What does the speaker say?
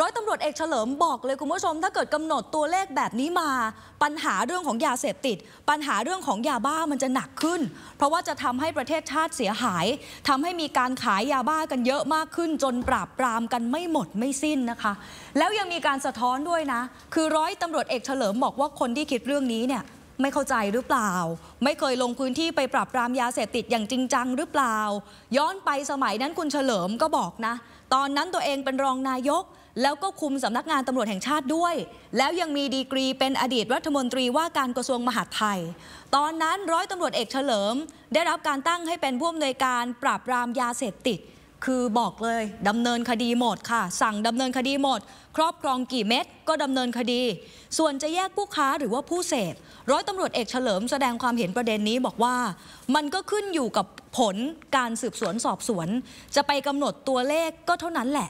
ร้อยตำรวจเอกเฉลิมบอกเลยคุณผู้ชมถ้าเกิดกำหนดตัวเลขแบบนี้มา ปัญหาเรื่องของยาเสพติด ปัญหาเรื่องของยาบ้ามันจะหนักขึ้น เพราะว่าจะทำให้ประเทศชาติเสียหายทำให้มีการขายยาบ้ากันเยอะมากขึ้น จนปราบปรามกันไม่หมดไม่สิ้นนะคะ แล้วยังมีการสะท้อนด้วยนะ คือร้อยตำรวจเอกเฉลิมบอกว่าคนที่คิดเรื่องนี้เนี่ยไม่เข้าใจหรือเปล่า ไม่เคยลงพื้นที่ไปปราบปรามยาเสพติดอย่างจริงจังหรือเปล่า ย้อนไปสมัยนั้นคุณเฉลิมก็บอกนะ ตอนนั้นตัวเองเป็นรองนายกแล้วก็คุมสำนักงานตำรวจแห่งชาติด้วย แล้วยังมีดีกรีเป็นอดีตรัฐมนตรีว่าการกระทรวงมหาดไทย ตอนนั้นร้อยตำรวจเอกเฉลิม ได้รับการตั้งให้เป็นผู้อำนวยการปราบปรามยาเสพติด คือบอกเลยดำเนินคดีหมดค่ะ สั่งดำเนินคดีหมด ครอบครองกี่เม็ดก็ดำเนินคดี ส่วนจะแยกผู้ค้าหรือว่าผู้เสพร้อยตำรวจเอกเฉลิมแสดงความเห็นประเด็นนี้บอกว่า มันก็ขึ้นอยู่กับผลการสืบสวนสอบสวน จะไปกำหนดตัวเลขก็เท่านั้นแหละ